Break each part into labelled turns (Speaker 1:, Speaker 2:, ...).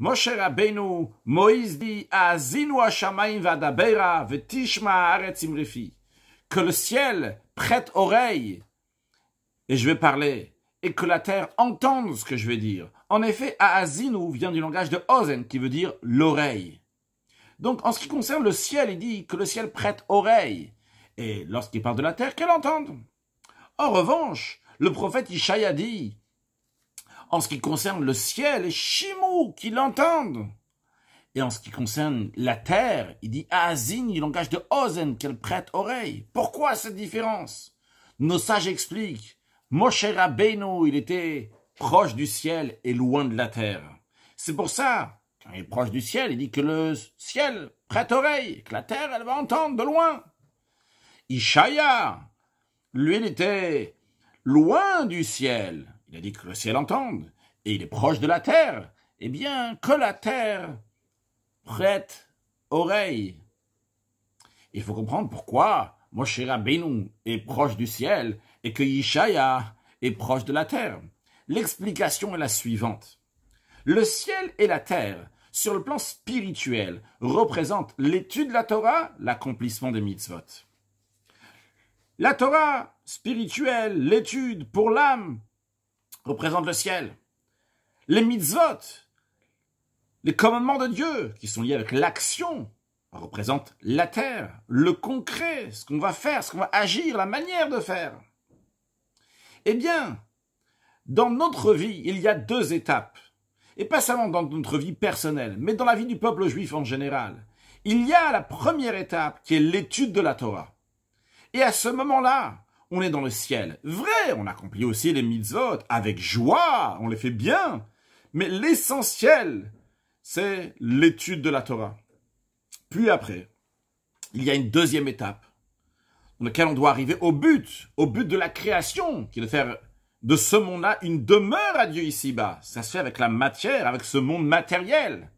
Speaker 1: Moshe Rabbeinu, Moïse dit, que le ciel prête oreille et je vais parler et que la terre entende ce que je vais dire. En effet, Aazinu vient du langage de Ozen qui veut dire l'oreille. Donc en ce qui concerne le ciel, il dit que le ciel prête oreille et lorsqu'il parle de la terre, qu'elle entende. En revanche, le prophète Ishaïa dit en ce qui concerne le ciel, Shimou, qui entende. Et en ce qui concerne la terre, il dit Azin, ah, il engage de Ozen, qu'elle prête oreille. Pourquoi cette différence Nos sages expliquent. Moshe Rabbeinu, il était proche du ciel et loin de la terre. C'est pour ça, quand il est proche du ciel, il dit que le ciel prête oreille, que la terre, elle va entendre de loin. Ishaya, lui, il était loin du ciel. Il a dit que le ciel entende, et il est proche de la terre. Eh bien, que la terre prête oreille. Il faut comprendre pourquoi Moshe Rabbeinu est proche du ciel et que Yishaya est proche de la terre. L'explication est la suivante. Le ciel et la terre, sur le plan spirituel, représentent l'étude de la Torah, l'accomplissement des mitzvot. La Torah spirituelle, l'étude pour l'âme, Représente le ciel. Les mitzvot, les commandements de Dieu, qui sont liés avec l'action, représentent la terre, le concret, ce qu'on va faire, ce qu'on va agir, la manière de faire. Eh bien, dans notre vie, il y a deux étapes. Et pas seulement dans notre vie personnelle, mais dans la vie du peuple juif en général. Il y a la première étape qui est l'étude de la Torah. Et à ce moment-là, on est dans le ciel. Vrai, on accomplit aussi les mitzvot avec joie, on les fait bien. Mais l'essentiel, c'est l'étude de la Torah. Puis après, il y a une deuxième étape dans laquelle on doit arriver au but, au but de la création, qui est de faire de ce monde-là une demeure à Dieu ici-bas. Ça se fait avec la matière, avec ce monde matériel.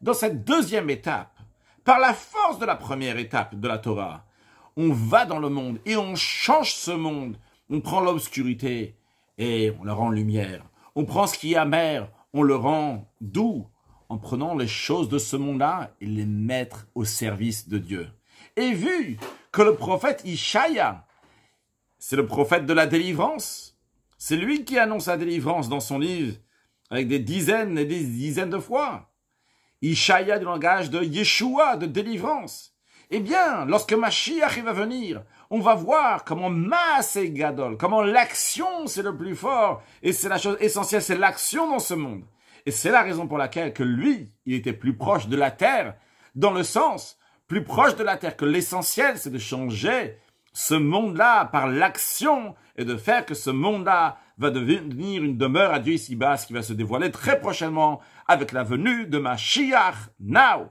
Speaker 1: Dans cette deuxième étape, par la force de la première étape de la Torah, on va dans le monde et on change ce monde. On prend l'obscurité et on la rend lumière. On prend ce qui est amer, on le rend doux en prenant les choses de ce monde-là et les mettre au service de Dieu. Et vu que le prophète Ishaïa, c'est le prophète de la délivrance, c'est lui qui annonce la délivrance dans son livre avec des dizaines et des dizaines de fois. Ishaïa du langage de Yeshua, de délivrance. Eh bien, lorsque Mashiach va venir, on va voir comment masse est gadol, comment l'action c'est le plus fort, et c'est la chose essentielle, c'est l'action dans ce monde. Et c'est la raison pour laquelle que lui, il était plus proche de la terre, dans le sens plus proche de la terre, que l'essentiel c'est de changer ce monde-là par l'action et de faire que ce monde-là va devenir une demeure à Dieu ici-bas, qui va se dévoiler très prochainement avec la venue de Mashiach Now.